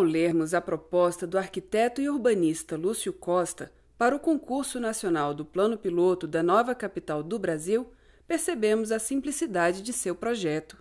Ao lermos a proposta do arquiteto e urbanista Lúcio Costa para o concurso nacional do Plano Piloto da nova capital do Brasil, percebemos a simplicidade de seu projeto.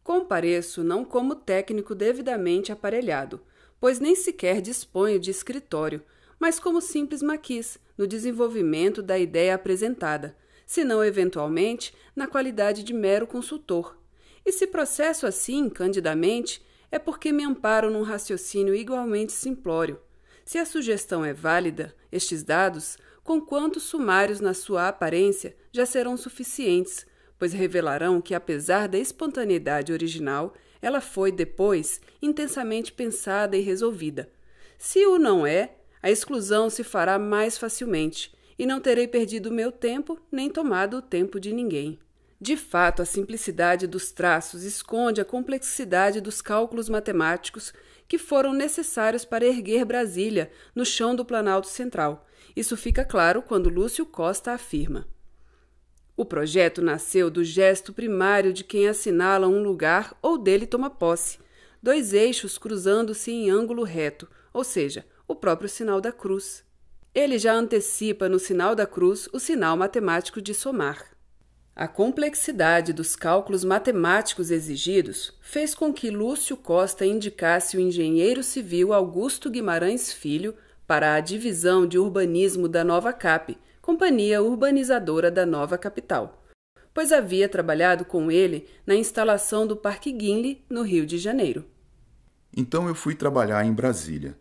Compareço não como técnico devidamente aparelhado, pois nem sequer disponho de escritório, mas como simples maquis no desenvolvimento da ideia apresentada, se não eventualmente na qualidade de mero consultor. E se processo assim, candidamente, é porque me amparo num raciocínio igualmente simplório. Se a sugestão é válida, estes dados, com quantos sumários na sua aparência, já serão suficientes, pois revelarão que, apesar da espontaneidade original, ela foi, depois, intensamente pensada e resolvida. Se o não é, a exclusão se fará mais facilmente, e não terei perdido meu tempo nem tomado o tempo de ninguém. De fato, a simplicidade dos traços esconde a complexidade dos cálculos matemáticos que foram necessários para erguer Brasília no chão do Planalto Central. Isso fica claro quando Lúcio Costa afirma. O projeto nasceu do gesto primário de quem assinala um lugar ou dele toma posse, dois eixos cruzando-se em ângulo reto, ou seja, o próprio sinal da cruz. Ele já antecipa no sinal da cruz o sinal matemático de somar. A complexidade dos cálculos matemáticos exigidos fez com que Lúcio Costa indicasse o engenheiro civil Augusto Guimarães Filho para a divisão de urbanismo da Nova CAP, companhia urbanizadora da nova capital, pois havia trabalhado com ele na instalação do Parque Guinle, no Rio de Janeiro. Então eu fui trabalhar em Brasília.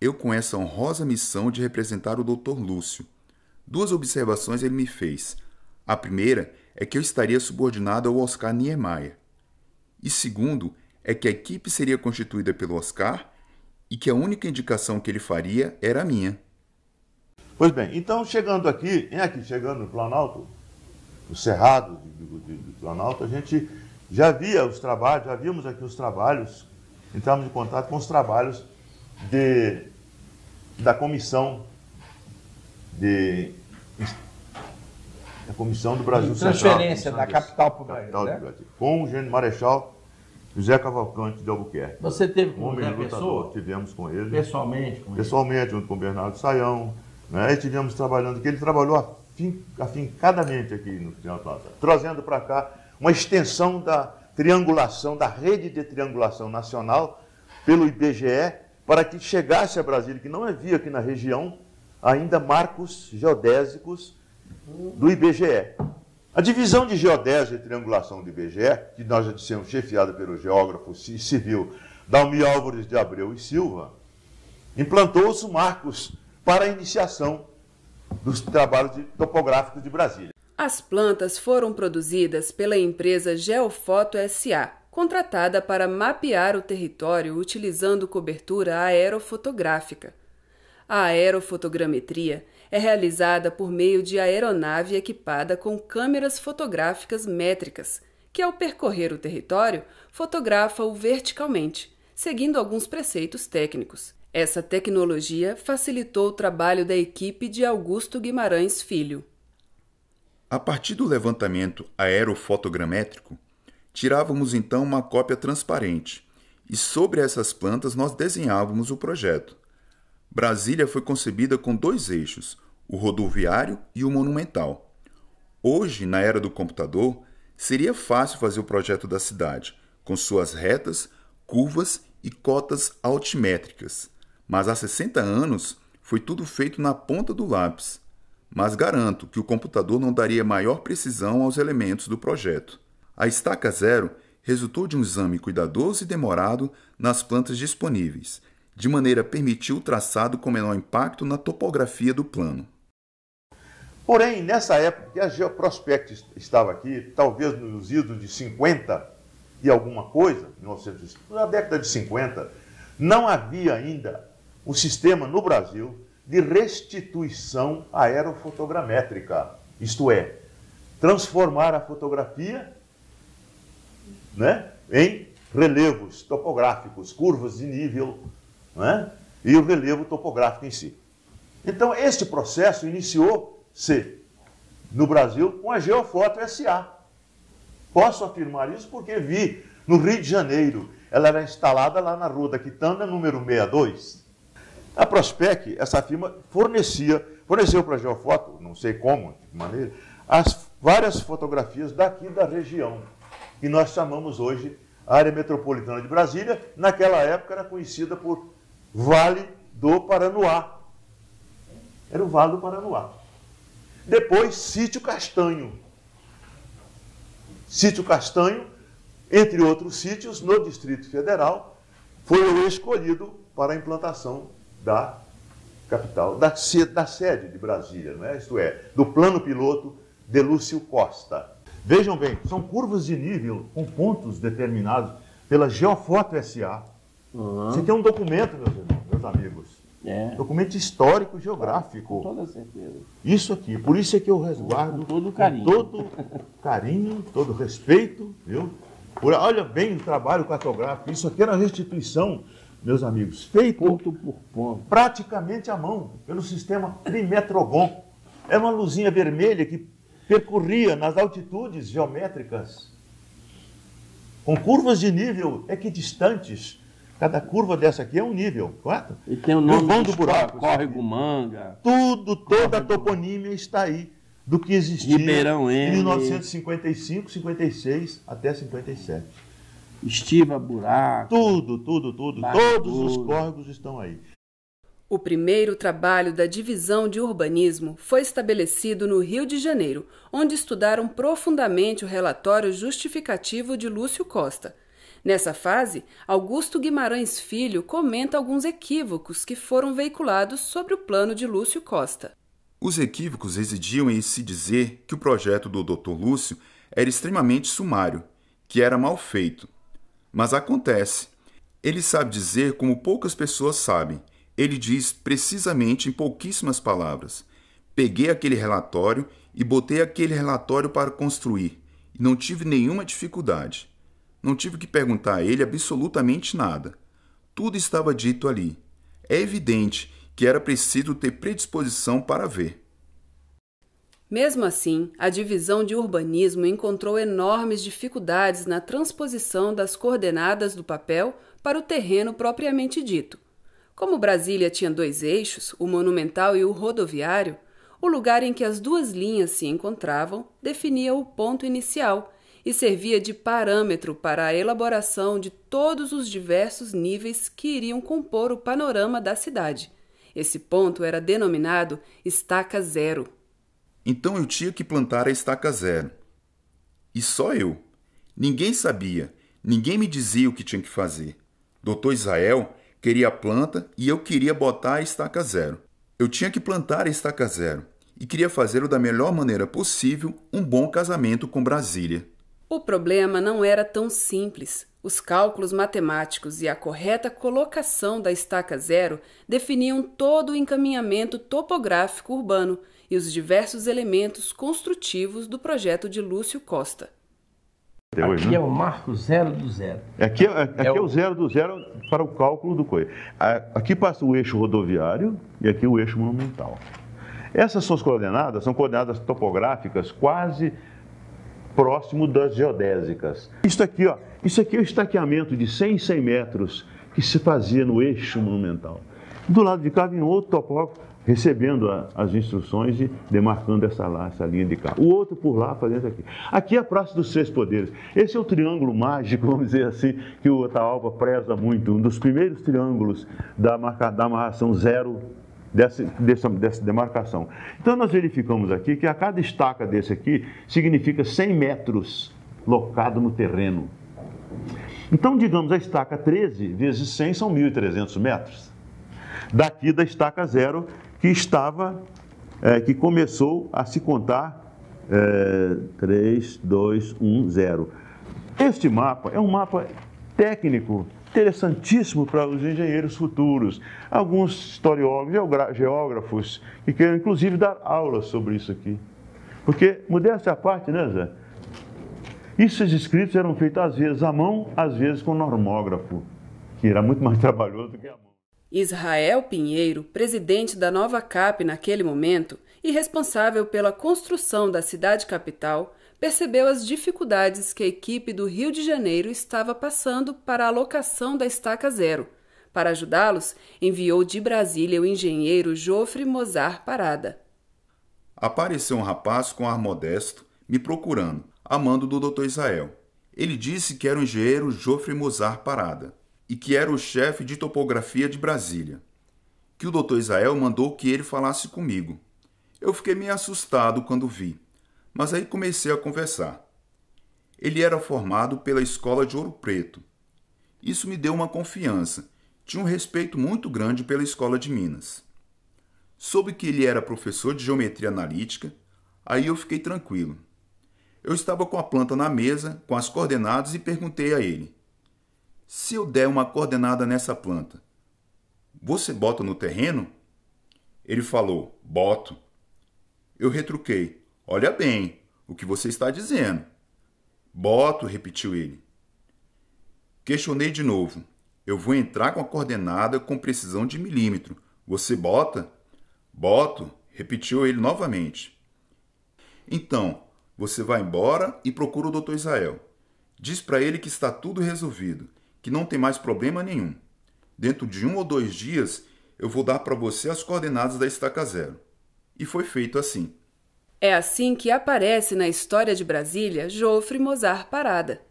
Eu com essa honrosa missão de representar o Dr. Lúcio. Duas observações ele me fez. A primeira é que eu estaria subordinado ao Oscar Niemeyer. E segundo, é que a equipe seria constituída pelo Oscar e que a única indicação que ele faria era a minha. Pois bem, então chegando aqui, aqui chegando no Planalto, no Cerrado de, de, de Planalto, a gente já via os trabalhos, já vimos aqui os trabalhos, entramos em contato com os trabalhos de, da comissão de a Comissão do Brasil Central. Transferência da capital para o Brasil. Capital né? do Brasil. Com o Gênio Marechal José Cavalcante de Albuquerque. Você teve com pessoa? Tivemos com ele. Pessoalmente? Com pessoalmente, junto com o Bernardo Saião. Né? E tivemos trabalhando que Ele trabalhou afincadamente aqui no Triângulo Plaza, trazendo para cá uma extensão da triangulação, da rede de triangulação nacional pelo IBGE, para que chegasse a Brasília, que não havia aqui na região, ainda marcos geodésicos do IBGE. A divisão de geodésia e triangulação do IBGE, que nós já dissemos chefiada pelo geógrafo civil Dalmi Álvares de Abreu e Silva, implantou-se marcos para a iniciação dos trabalhos topográficos de Brasília. As plantas foram produzidas pela empresa Geofoto SA, contratada para mapear o território utilizando cobertura aerofotográfica. A aerofotogrametria é realizada por meio de aeronave equipada com câmeras fotográficas métricas, que, ao percorrer o território, fotografa-o verticalmente, seguindo alguns preceitos técnicos. Essa tecnologia facilitou o trabalho da equipe de Augusto Guimarães Filho. A partir do levantamento aerofotogramétrico, tirávamos então uma cópia transparente e sobre essas plantas nós desenhávamos o projeto. Brasília foi concebida com dois eixos, o rodoviário e o monumental. Hoje, na era do computador, seria fácil fazer o projeto da cidade, com suas retas, curvas e cotas altimétricas. Mas há 60 anos foi tudo feito na ponta do lápis. Mas garanto que o computador não daria maior precisão aos elementos do projeto. A estaca zero resultou de um exame cuidadoso e demorado nas plantas disponíveis de maneira a permitir o traçado com menor impacto na topografia do plano. Porém, nessa época que a Geoprospect estava aqui, talvez nos idos de 50 e alguma coisa, 1950, na década de 50, não havia ainda um sistema no Brasil de restituição aerofotogramétrica, isto é, transformar a fotografia né, em relevos topográficos, curvas de nível, é? e o relevo topográfico em si. Então, este processo iniciou-se no Brasil com a Geofoto SA. Posso afirmar isso porque vi no Rio de Janeiro. Ela era instalada lá na Rua da Quitanda, número 62. A Prospec, essa firma, fornecia, forneceu para a Geofoto, não sei como, de que maneira, as várias fotografias daqui da região, que nós chamamos hoje área metropolitana de Brasília. Naquela época era conhecida por Vale do Paranoá. Era o Vale do Paranoá. Depois, Sítio Castanho. Sítio Castanho, entre outros sítios, no Distrito Federal, foi o escolhido para a implantação da capital, da, da sede de Brasília, não é? isto é, do plano piloto de Lúcio Costa. Vejam bem, são curvas de nível com pontos determinados pela Geofoto SA, Uhum. Você tem um documento, meus meus amigos. É. Documento histórico geográfico. Com toda certeza. Isso aqui. Por isso é que eu resguardo. Com todo carinho. todo carinho, todo respeito, viu? Por, olha bem o trabalho cartográfico. Isso aqui era é uma restituição, meus amigos, feito ponto por ponto. praticamente à mão, pelo sistema Primetrogon. É uma luzinha vermelha que percorria nas altitudes geométricas, com curvas de nível equidistantes, Cada curva dessa aqui é um nível, correto? E tem o nome do, buraco. Córrego Manga. Tudo, toda a toponímia está aí do que existia Ribeirão em 1955, 56 até 57. Estiva buraco. Tudo, tudo, tudo. Todos os córregos estão aí. O primeiro trabalho da divisão de urbanismo foi estabelecido no Rio de Janeiro, onde estudaram profundamente o relatório justificativo de Lúcio Costa. Nessa fase, Augusto Guimarães Filho comenta alguns equívocos que foram veiculados sobre o plano de Lúcio Costa. Os equívocos residiam em se dizer que o projeto do Dr. Lúcio era extremamente sumário, que era mal feito. Mas acontece. Ele sabe dizer como poucas pessoas sabem. Ele diz precisamente em pouquíssimas palavras. Peguei aquele relatório e botei aquele relatório para construir, e não tive nenhuma dificuldade. Não tive que perguntar a ele absolutamente nada. Tudo estava dito ali. É evidente que era preciso ter predisposição para ver. Mesmo assim, a divisão de urbanismo encontrou enormes dificuldades na transposição das coordenadas do papel para o terreno propriamente dito. Como Brasília tinha dois eixos, o monumental e o rodoviário, o lugar em que as duas linhas se encontravam definia o ponto inicial e servia de parâmetro para a elaboração de todos os diversos níveis que iriam compor o panorama da cidade. Esse ponto era denominado estaca zero. Então eu tinha que plantar a estaca zero. E só eu. Ninguém sabia, ninguém me dizia o que tinha que fazer. Doutor Israel queria a planta e eu queria botar a estaca zero. Eu tinha que plantar a estaca zero e queria fazê-lo da melhor maneira possível um bom casamento com Brasília. O problema não era tão simples. Os cálculos matemáticos e a correta colocação da estaca zero definiam todo o encaminhamento topográfico urbano e os diversos elementos construtivos do projeto de Lúcio Costa. aqui né? é o marco zero do zero. Aqui, é, aqui é, é o... é, o... zero do zero para o cálculo do coelho. Aqui passa o eixo rodoviário e aqui o eixo monumental. Essas são as coordenadas, são coordenadas topográficas quase próximo das geodésicas. Isso aqui, ó, isso aqui é o estaqueamento de 100 em 100 metros que se fazia no eixo monumental. Do lado de cá vinha outro topógrafo recebendo a, as instruções e demarcando essa, lá, essa linha de cá. O outro por lá fazendo aqui. Aqui é a Praça dos Três Poderes. Esse é o triângulo mágico, vamos dizer assim, que o Atahualpa preza muito. Um dos primeiros triângulos da, marca, da amarração zero dessa, dessa, dessa demarcação. Então nós verificamos aqui que a cada estaca desse aqui significa 100 metros locado no terreno. Então, digamos, a estaca 13 vezes 100 são 1.300 metros. Daqui da estaca 0, que estava, é, que começou a se contar é, 3, 2, 1, 0. Este mapa é um mapa técnico interessantíssimo para os engenheiros futuros, alguns historiólogos, geógrafos, que querem inclusive dar aulas sobre isso aqui. Porque, modéstia à parte, né, Zé? Esses escritos eram feitos às vezes à mão, às vezes com normógrafo, que era muito mais trabalhoso do que a mão. Israel Pinheiro, presidente da Nova CAP naquele momento e responsável pela construção da cidade capital, percebeu as dificuldades que a equipe do Rio de Janeiro estava passando para a alocação da estaca zero. Para ajudá-los, enviou de Brasília o engenheiro Jofre Mozart Parada. Apareceu um rapaz com ar modesto, me procurando, amando do Dr. Israel. Ele disse que era o engenheiro Jofre Mozart Parada e que era o chefe de topografia de Brasília. Que o Dr. Israel mandou que ele falasse comigo. Eu fiquei meio assustado quando vi mas aí comecei a conversar. Ele era formado pela escola de Ouro Preto. Isso me deu uma confiança. Tinha um respeito muito grande pela escola de Minas. Soube que ele era professor de geometria analítica, aí eu fiquei tranquilo. Eu estava com a planta na mesa, com as coordenadas, e perguntei a ele: Se eu der uma coordenada nessa planta, você bota no terreno? Ele falou: Boto. Eu retruquei: Olha bem o que você está dizendo. Boto, repetiu ele. Questionei de novo. Eu vou entrar com a coordenada com precisão de milímetro. Você bota? Boto, repetiu ele novamente. Então, você vai embora e procura o Dr. Israel. Diz para ele que está tudo resolvido, que não tem mais problema nenhum. Dentro de um ou dois dias, eu vou dar para você as coordenadas da estaca zero. E foi feito assim. É assim que aparece na história de Brasília Joffre Mozart Parada,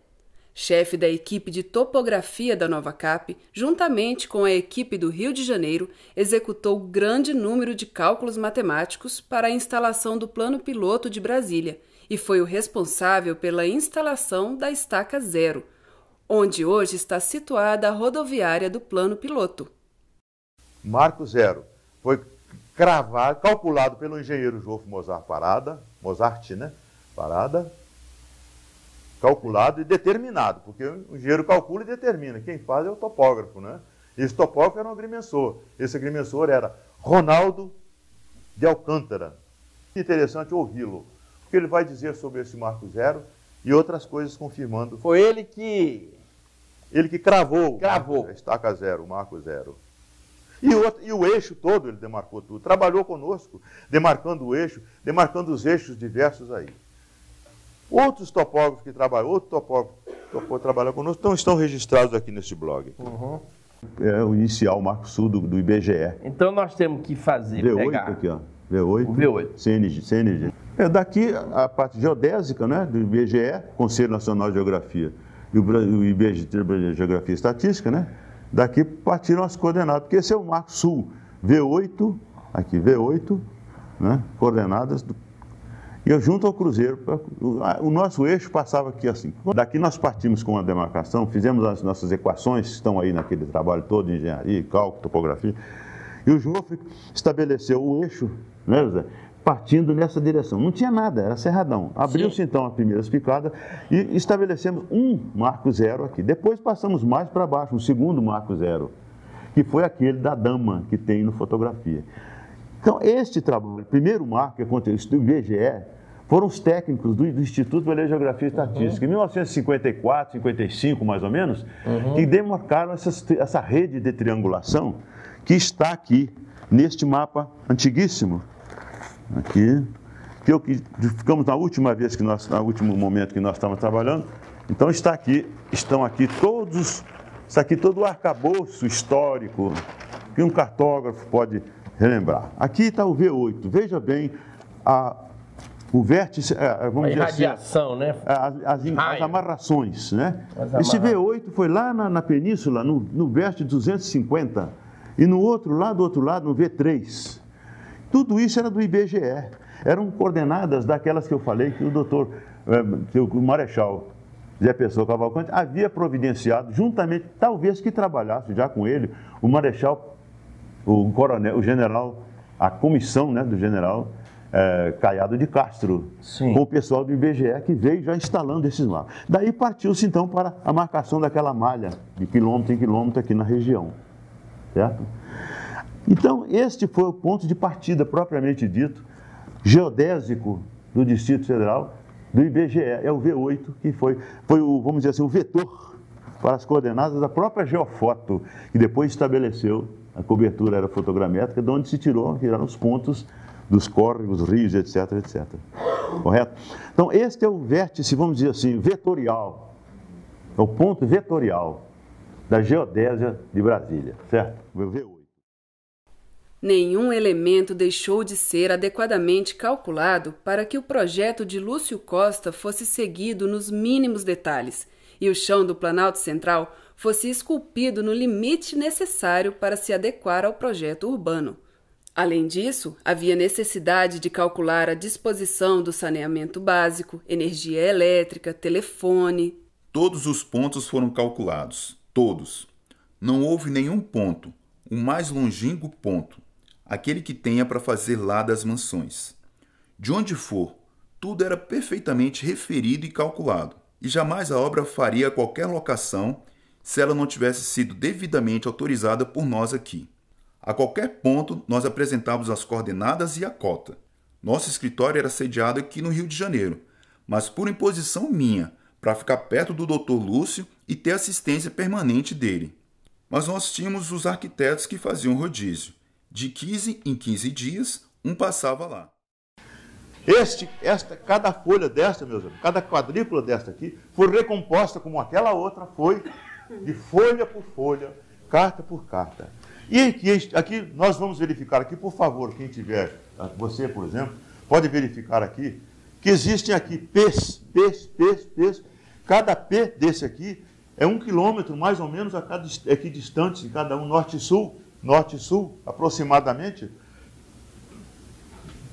chefe da equipe de topografia da Nova Cap, juntamente com a equipe do Rio de Janeiro, executou grande número de cálculos matemáticos para a instalação do plano piloto de Brasília e foi o responsável pela instalação da estaca zero, onde hoje está situada a rodoviária do plano piloto. Marco Zero foi cravado, calculado pelo engenheiro João Mozart Parada, Mozart, né? Parada, calculado e determinado, porque o engenheiro calcula e determina. Quem faz é o topógrafo, né? Esse topógrafo era um agrimensor. Esse agrimensor era Ronaldo de Alcântara. Interessante ouvi-lo, porque ele vai dizer sobre esse marco zero e outras coisas confirmando. Foi ele que... Ele que cravou. Cravou. A estaca zero, o marco zero. E o, e o, eixo todo ele demarcou tudo. Trabalhou conosco, demarcando o eixo, demarcando os eixos diversos aí. Outros topógrafos que trabalham, outro topógrafo que trabalhou conosco, então estão registrados aqui nesse blog. Uhum. É o inicial, o marco sul do, do, IBGE. Então nós temos que fazer, V8 pegar... aqui, ó. V8. O V8. CNG. CNG. É, daqui a parte geodésica né, do IBGE, Conselho Nacional de Geografia, e o, o IBGE Geografia e Estatística, né? Daqui partiram as coordenadas, porque esse é o marco sul, V8, aqui V8, né, coordenadas. Do, e eu junto ao cruzeiro, pra, o, a, o, nosso eixo passava aqui assim. Daqui nós partimos com a demarcação, fizemos as nossas equações, que estão aí naquele trabalho todo, de engenharia, cálculo, topografia. E o João estabeleceu o eixo, né, José? partindo nessa direção. Não tinha nada, era cerradão. Abriu-se então a primeira picada e estabelecemos um marco zero aqui. Depois passamos mais para baixo, um segundo marco zero, que foi aquele da dama que tem no fotografia. Então, este trabalho, primeiro marco que aconteceu, do IBGE, foram os técnicos do, do Instituto de Geografia e Estatística, uhum. em 1954, 55 mais ou menos, uhum. que demarcaram essa rede de triangulação que está aqui neste mapa antiguíssimo aqui, que eu que ficamos na última vez que nós, no último momento que nós estávamos trabalhando, então está aqui, estão aqui todos, está aqui todo o arcabouço histórico que um cartógrafo pode relembrar. Aqui está o V8, veja bem a, o vértice, é, é, vamos a dizer assim, irradiação, assim, né? A, é, as, as, amarrações, né? As Esse V8 foi lá na, na península, no, no vértice 250, e no outro lado, do outro lado, no V3. Tudo isso era do IBGE. Eram coordenadas daquelas que eu falei que o doutor, eh, que o Marechal Zé Pessoa Cavalcante havia providenciado, juntamente, talvez que trabalhasse já com ele, o Marechal, o coronel, o general, a comissão né, do general é, Caiado de Castro, Sim. com o pessoal do IBGE que veio já instalando esses mapas. Daí partiu-se então para a marcação daquela malha de quilômetro em quilômetro aqui na região, certo? Então, este foi o ponto de partida propriamente dito, geodésico do Distrito Federal, do IBGE. É o V8 que foi, foi o, vamos dizer assim, o vetor para as coordenadas da própria geofoto, que depois estabeleceu a cobertura era fotogramétrica, de onde se tirou, tiraram os pontos dos córregos, rios, etc, etc. Correto? Então, este é o vértice, vamos dizer assim, vetorial, é o ponto vetorial da geodésia de Brasília, certo? O V8. Nenhum elemento deixou de ser adequadamente calculado para que o projeto de Lúcio Costa fosse seguido nos mínimos detalhes e o chão do Planalto Central fosse esculpido no limite necessário para se adequar ao projeto urbano. Além disso, havia necessidade de calcular a disposição do saneamento básico, energia elétrica, telefone. Todos os pontos foram calculados, todos. Não houve nenhum ponto, o mais longínquo ponto, aquele que tenha para fazer lá das mansões. De onde for, tudo era perfeitamente referido e calculado, e jamais a obra faria qualquer locação se ela não tivesse sido devidamente autorizada por nós aqui. A qualquer ponto, nós apresentávamos as coordenadas e a cota. Nosso escritório era sediado aqui no Rio de Janeiro, mas por imposição minha, para ficar perto do Dr. Lúcio e ter assistência permanente dele. Mas nós tínhamos os arquitetos que faziam rodízio. De 15 em 15 dias, um passava lá. Este, esta, cada folha desta, meus amigos, cada quadrícula desta aqui, foi recomposta como aquela outra foi, de folha por folha, carta por carta. E aqui, aqui nós vamos verificar aqui, por favor, quem tiver, ah, você, por exemplo, pode verificar aqui, que existem aqui P's, P's, P's, P's. Cada P desse aqui é um quilômetro, mais ou menos, a cada, aqui distante, de cada um, norte e sul norte e sul, aproximadamente,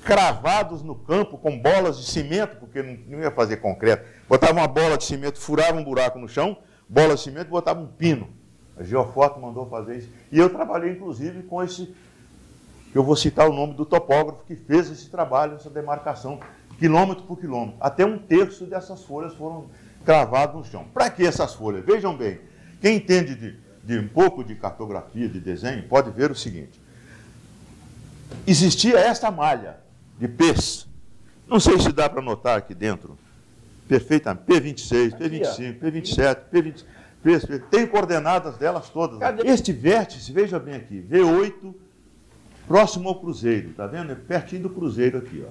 cravados no campo com bolas de cimento, porque não ia fazer concreto. Botava uma bola de cimento, furava um buraco no chão, bola de cimento, botava um pino. A Geofoto mandou fazer isso. E eu trabalhei, inclusive, com esse, eu vou citar o nome do topógrafo que fez esse trabalho, essa demarcação, quilômetro por quilômetro. Até um terço dessas folhas foram cravadas no chão. Para que essas folhas? Vejam bem, quem entende de de um pouco de cartografia, de desenho, pode ver o seguinte: existia esta malha de P's. Não sei se dá para notar aqui dentro, perfeitamente, P26, P25, P27, P20, tem coordenadas delas todas. Este vértice, veja bem aqui, V8, próximo ao cruzeiro, tá vendo? É pertinho do cruzeiro aqui, ó.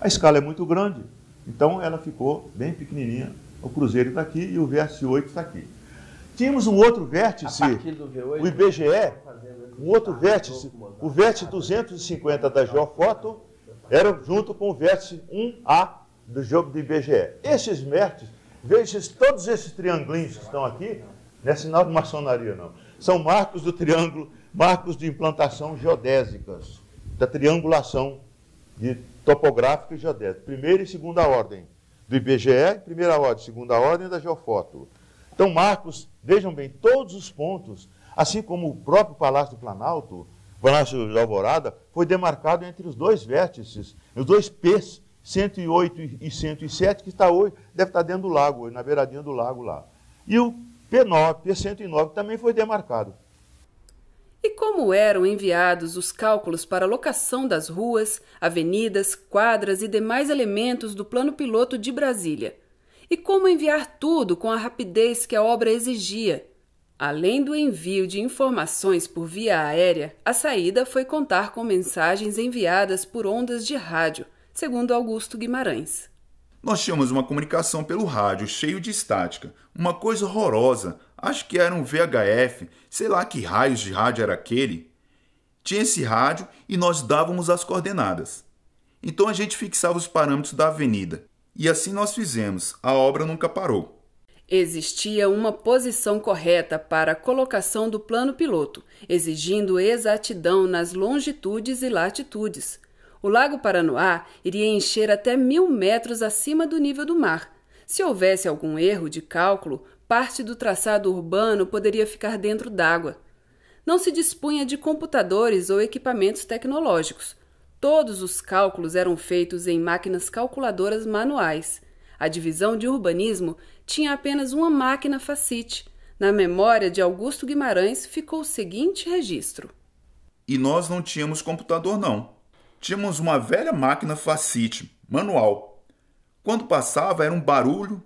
A escala é muito grande, então ela ficou bem pequenininha. O cruzeiro está aqui e o vértice 8 está aqui. Tínhamos um outro vértice, V8, o IBGE, tá um outro vértice, o vértice 250 da Geofoto, era junto com o vértice 1A do jogo do IBGE. Esses vértices, vejam todos esses triangulinhos que estão aqui, não é sinal de maçonaria, não. São marcos do triângulo, marcos de implantação geodésicas, da triangulação de topográfica e geodésica. Primeira e segunda ordem do IBGE, primeira ordem, segunda ordem da Geofoto. Então, marcos Vejam bem, todos os pontos, assim como o próprio Palácio do Planalto, Palácio de Alvorada, foi demarcado entre os dois vértices, os dois P's, 108 e 107, que está hoje, deve estar dentro do lago, na beiradinha do lago lá. E o P9, P109 também foi demarcado. E como eram enviados os cálculos para a locação das ruas, avenidas, quadras e demais elementos do plano piloto de Brasília? e como enviar tudo com a rapidez que a obra exigia. Além do envio de informações por via aérea, a saída foi contar com mensagens enviadas por ondas de rádio, segundo Augusto Guimarães. Nós tínhamos uma comunicação pelo rádio cheio de estática, uma coisa horrorosa, acho que era um VHF, sei lá que raios de rádio era aquele. Tinha esse rádio e nós dávamos as coordenadas. Então a gente fixava os parâmetros da avenida, e assim nós fizemos, a obra nunca parou. Existia uma posição correta para a colocação do plano piloto, exigindo exatidão nas longitudes e latitudes. O Lago Paranoá iria encher até mil metros acima do nível do mar. Se houvesse algum erro de cálculo, parte do traçado urbano poderia ficar dentro d'água. Não se dispunha de computadores ou equipamentos tecnológicos. Todos os cálculos eram feitos em máquinas calculadoras manuais. A divisão de urbanismo tinha apenas uma máquina facite. Na memória de Augusto Guimarães ficou o seguinte registro: E nós não tínhamos computador, não. Tínhamos uma velha máquina facite, manual. Quando passava era um barulho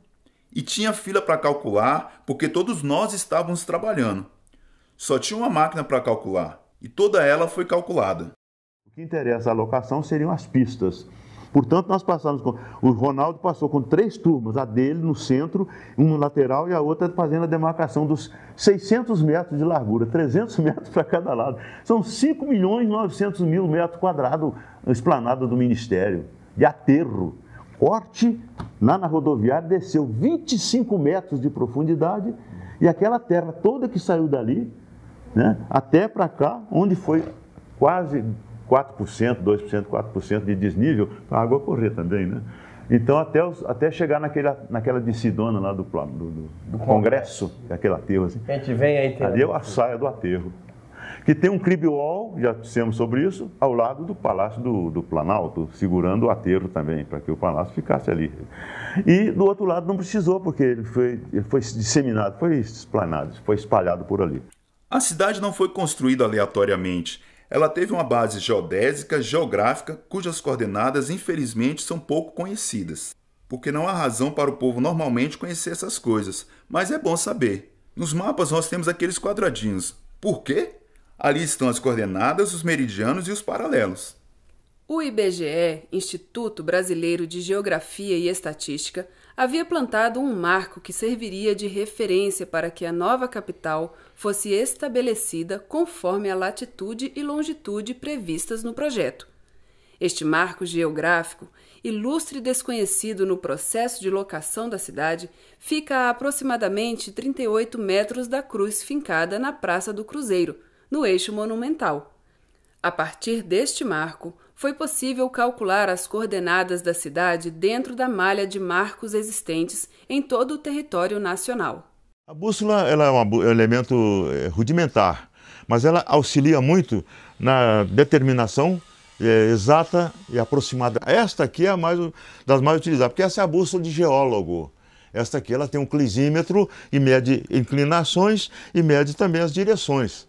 e tinha fila para calcular, porque todos nós estávamos trabalhando. Só tinha uma máquina para calcular e toda ela foi calculada que interessa a locação seriam as pistas. Portanto, nós passamos com. O Ronaldo passou com três turmas, a dele no centro, um no lateral e a outra fazendo a demarcação dos 600 metros de largura, 300 metros para cada lado. São 5 milhões e 900 mil metros quadrados esplanada do Ministério, de aterro. Corte lá na rodoviária, desceu 25 metros de profundidade e aquela terra toda que saiu dali, né, até para cá, onde foi quase 4%, 2%, 4% de desnível para a água correr também, né? Então, até, os, até chegar naquela, naquela decidona lá do, do, do, do Congresso, é aquele aterro assim. A gente vem aí. Ali é a saia do aterro. Que tem um wall, já dissemos sobre isso, ao lado do Palácio do, do Planalto, segurando o aterro também, para que o palácio ficasse ali. E do outro lado não precisou, porque ele foi, ele foi disseminado, foi esplanado, foi espalhado por ali. A cidade não foi construída aleatoriamente ela teve uma base geodésica, geográfica, cujas coordenadas infelizmente são pouco conhecidas, porque não há razão para o povo normalmente conhecer essas coisas, mas é bom saber. Nos mapas nós temos aqueles quadradinhos. Por quê? Ali estão as coordenadas, os meridianos e os paralelos. O IBGE, Instituto Brasileiro de Geografia e Estatística, havia plantado um marco que serviria de referência para que a nova capital fosse estabelecida conforme a latitude e longitude previstas no projeto. Este marco geográfico, ilustre desconhecido no processo de locação da cidade, fica a aproximadamente 38 metros da cruz fincada na Praça do Cruzeiro, no eixo monumental. A partir deste marco, foi possível calcular as coordenadas da cidade dentro da malha de marcos existentes em todo o território nacional. A bússola ela é, é um elemento é, rudimentar, mas ela auxilia muito na determinação é, exata e aproximada. Esta aqui é a mais, das mais utilizadas, porque essa é a bússola de geólogo. Esta aqui ela tem um clisímetro e mede inclinações e mede também as direções,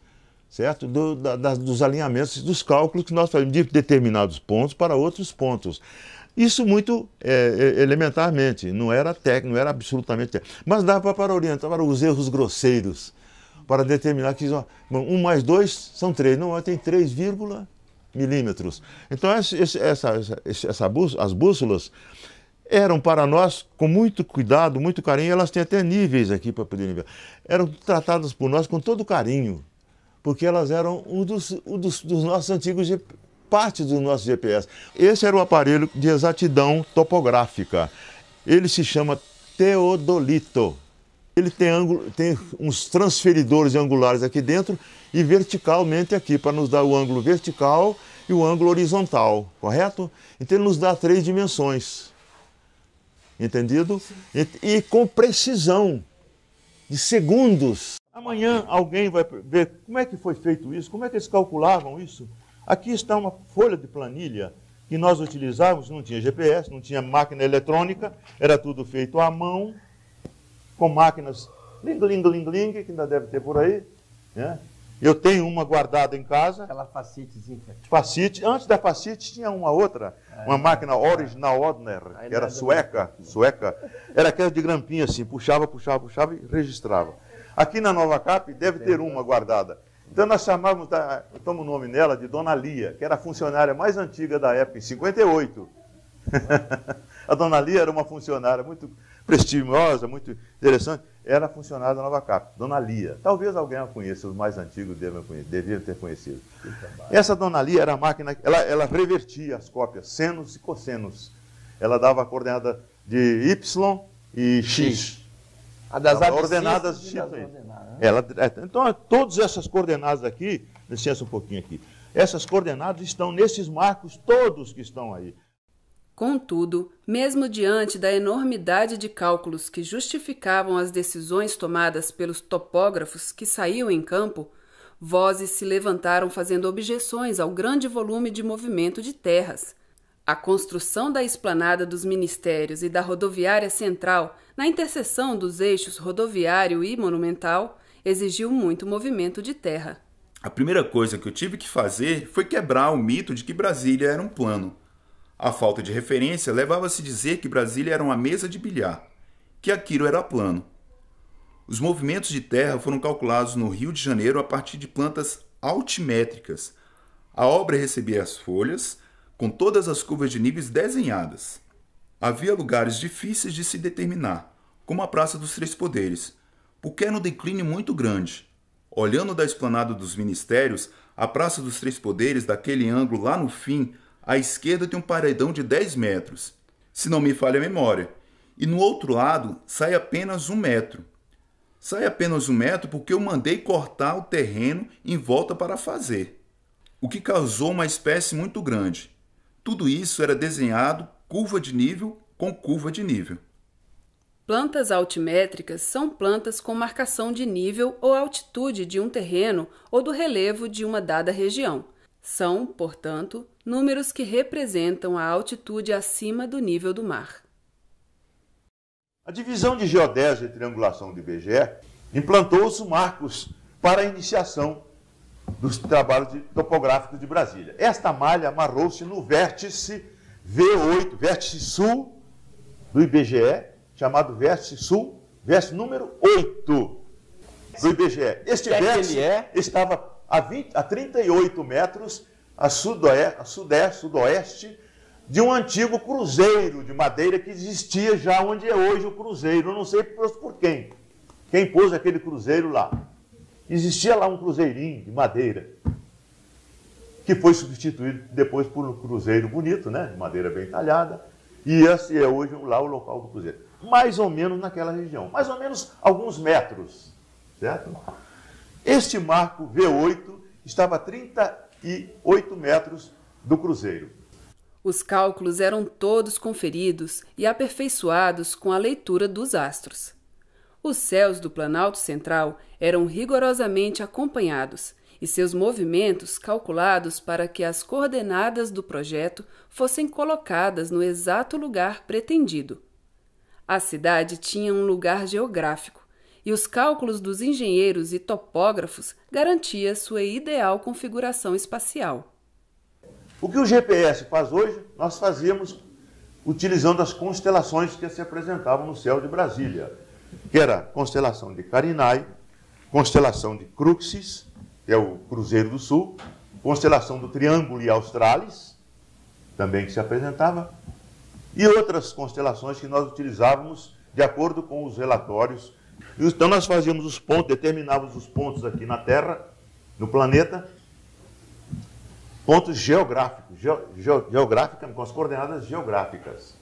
certo? Do, da, das, dos alinhamentos, dos cálculos que nós fazemos de determinados pontos para outros pontos. Isso muito é, é, elementarmente, não era técnico, não era absolutamente técnico, mas dava para orientar para os erros grosseiros, para determinar que um mais dois são três, não, tem 3, milímetros. Então essa, essa, essa, as bússolas eram para nós, com muito cuidado, muito carinho, elas têm até níveis aqui para poder nivelar, eram tratadas por nós com todo carinho, porque elas eram um dos, um dos, dos nossos antigos GPS parte do nosso GPS. Esse era o aparelho de exatidão topográfica. Ele se chama teodolito. Ele tem, ângulo, tem uns transferidores angulares aqui dentro e verticalmente aqui, para nos dar o ângulo vertical e o ângulo horizontal, correto? Então ele nos dá três dimensões. Entendido? E, e com precisão de segundos. Amanhã alguém vai ver como é que foi feito isso, como é que eles calculavam isso. Aqui está uma folha de planilha que nós utilizávamos, não tinha GPS, não tinha máquina eletrônica, era tudo feito à mão, com máquinas ling, ling, ling, ling, que ainda deve ter por aí. Né? Eu tenho uma guardada em casa. Aquela facitezinha. É tipo facite. Antes da facite tinha uma outra, é, uma máquina é. original Odner, que era é sueca, sueca. Era aquela de grampinha assim, puxava, puxava, puxava e registrava. Aqui na Nova Cap deve ter uma guardada. Então nós chamávamos, da, eu tomo o nome dela de Dona Lia, que era a funcionária mais antiga da época, em 58. a Dona Lia era uma funcionária muito prestigiosa, muito interessante. Era é funcionária da Nova Cap, Dona Lia. Talvez alguém a conheça, os mais antigos deviam ter conhecido. Essa Dona Lia era a máquina, ela, ela revertia as cópias, senos e cossenos. Ela dava a coordenada de Y e X. X. A das é abscissas, ordenadas de ordenadas, né? Ela, é, então, é, todas essas coordenadas aqui, licença um pouquinho aqui, essas coordenadas estão nesses marcos todos que estão aí. Contudo, mesmo diante da enormidade de cálculos que justificavam as decisões tomadas pelos topógrafos que saíam em campo, vozes se levantaram fazendo objeções ao grande volume de movimento de terras, a construção da esplanada dos ministérios e da rodoviária central, na interseção dos eixos rodoviário e monumental, exigiu muito movimento de terra. A primeira coisa que eu tive que fazer foi quebrar o mito de que Brasília era um plano. A falta de referência levava-se a dizer que Brasília era uma mesa de bilhar, que aquilo era plano. Os movimentos de terra foram calculados no Rio de Janeiro a partir de plantas altimétricas. A obra recebia as folhas, com todas as curvas de níveis desenhadas. Havia lugares difíceis de se determinar, como a Praça dos Três Poderes, porque era um declínio muito grande. Olhando da esplanada dos ministérios, a Praça dos Três Poderes, daquele ângulo lá no fim, à esquerda tem um paredão de 10 metros, se não me falha a memória, e no outro lado sai apenas um metro. Sai apenas um metro porque eu mandei cortar o terreno em volta para fazer, o que causou uma espécie muito grande. Tudo isso era desenhado curva de nível com curva de nível. Plantas altimétricas são plantas com marcação de nível ou altitude de um terreno ou do relevo de uma dada região. São, portanto, números que representam a altitude acima do nível do mar. A divisão de geodésia e triangulação de IBGE implantou os marcos para a iniciação dos trabalhos topográficos de Brasília. Esta malha amarrou-se no vértice V8, vértice sul do IBGE, chamado vértice sul, vértice número 8 do IBGE. Este é que vértice é? estava a, 20, a 38 metros a sudoeste, a sudeste, sudoeste de um antigo cruzeiro de madeira que existia já onde é hoje o cruzeiro. Eu não sei por quem. Quem pôs aquele cruzeiro lá. Existia lá um cruzeirinho de madeira, que foi substituído depois por um cruzeiro bonito, né? De madeira bem talhada. E esse é hoje lá o local do cruzeiro. Mais ou menos naquela região, mais ou menos alguns metros, certo? Este marco V8 estava a 38 metros do cruzeiro. Os cálculos eram todos conferidos e aperfeiçoados com a leitura dos astros. Os céus do Planalto Central eram rigorosamente acompanhados e seus movimentos calculados para que as coordenadas do projeto fossem colocadas no exato lugar pretendido. A cidade tinha um lugar geográfico e os cálculos dos engenheiros e topógrafos garantiam sua ideal configuração espacial. O que o GPS faz hoje, nós fazíamos utilizando as constelações que se apresentavam no céu de Brasília que era a constelação de Carinai, constelação de Cruxis, que é o Cruzeiro do Sul, constelação do Triângulo e Australis, também que se apresentava, e outras constelações que nós utilizávamos de acordo com os relatórios. Então nós fazíamos os pontos, determinávamos os pontos aqui na Terra, no planeta, pontos geográficos, ge, ge com as coordenadas geográficas,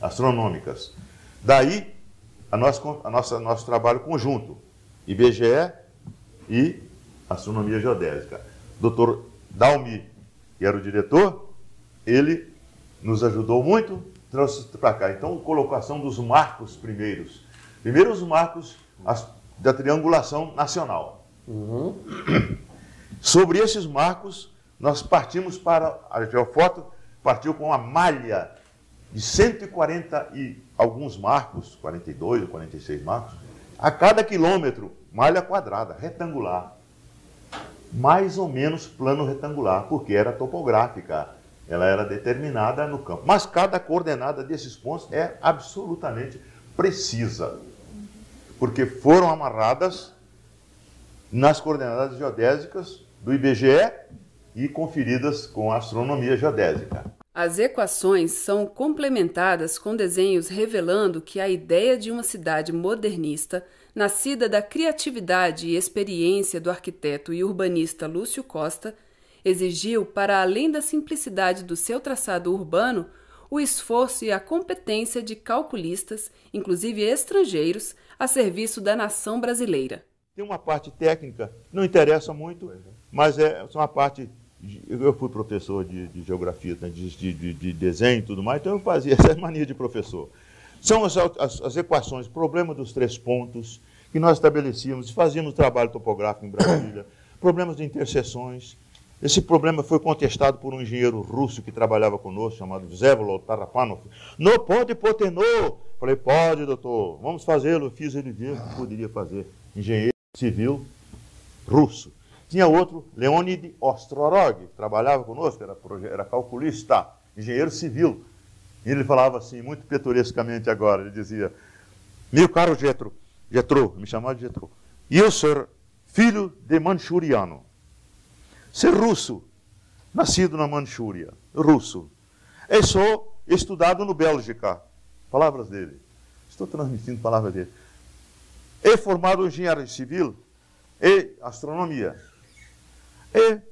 astronômicas. Daí a nossa a nossa, nosso trabalho conjunto, IBGE e Astronomia Geodésica. Dr. Dalmi, que era o diretor, ele nos ajudou muito, trouxe para cá. Então, colocação dos marcos primeiros. Primeiro os marcos da triangulação nacional. Uhum. Sobre esses marcos, nós partimos para a geofoto, partiu com a malha de 140 e alguns marcos, 42 ou 46 marcos, a cada quilômetro, malha quadrada, retangular. Mais ou menos plano retangular, porque era topográfica, ela era determinada no campo. Mas cada coordenada desses pontos é absolutamente precisa, porque foram amarradas nas coordenadas geodésicas do IBGE e conferidas com a astronomia geodésica. As equações são complementadas com desenhos revelando que a ideia de uma cidade modernista, nascida da criatividade e experiência do arquiteto e urbanista Lúcio Costa, exigiu, para além da simplicidade do seu traçado urbano, o esforço e a competência de calculistas, inclusive estrangeiros, a serviço da nação brasileira. Tem uma parte técnica, não interessa muito, mas é uma parte eu fui professor de, de geografia, né, de, de, de, desenho e tudo mais, então eu fazia essa mania de professor. São as, as, as equações, problema dos três pontos, que nós estabelecíamos, fazíamos trabalho topográfico em Brasília, problemas de interseções. Esse problema foi contestado por um engenheiro russo que trabalhava conosco, chamado Zevlo Tarapanov. Não pode hipotenor! Falei, pode, doutor, vamos fazê-lo. Fiz ele ver que poderia fazer. Engenheiro civil russo. Tinha outro, Leonid Ostrorog, que trabalhava conosco, era, era calculista, engenheiro civil. E ele falava assim, muito pitorescamente agora, ele dizia, meu caro Getro, Getro, me chamava de Getro, eu sou filho de manchuriano, ser russo, nascido na Manchúria, russo, e sou estudado no Bélgica, palavras dele, estou transmitindo palavras dele, e formado em engenharia civil e astronomia. E é.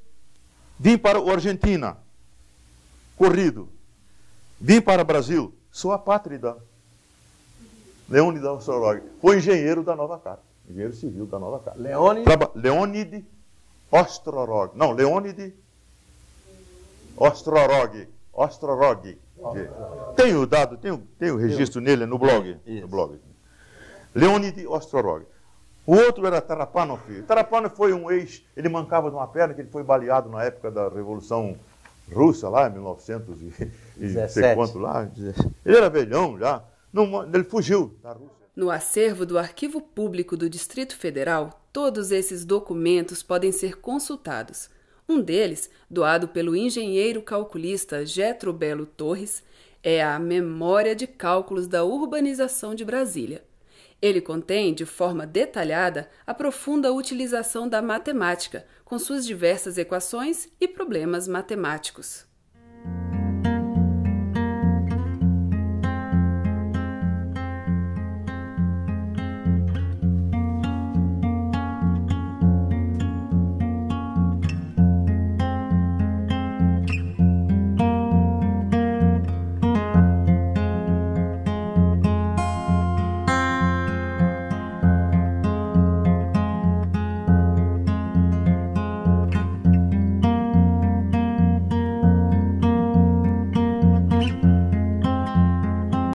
vim para a Argentina, corrido. Vim para o Brasil, sou apátrida. Leônidas Osterog foi engenheiro da Nova Carta, engenheiro civil da Nova Carta. Leone... Traba... Leonid Ostrorog. Não, Leônidas Ostrorog. Ostrorog. Tenho dado, tenho, o registro nele no blog. No blog. Leônidas Ostrorog. O outro era Tarapano Filho. Tarapano foi um ex, ele mancava de uma perna, que ele foi baleado na época da Revolução Russa, lá em lá. Ele era velhão já. ele fugiu da Rússia. No acervo do Arquivo Público do Distrito Federal, todos esses documentos podem ser consultados. Um deles, doado pelo engenheiro calculista Getro Belo Torres, é a Memória de Cálculos da Urbanização de Brasília. Ele contém, de forma detalhada, a profunda utilização da matemática, com suas diversas equações e problemas matemáticos.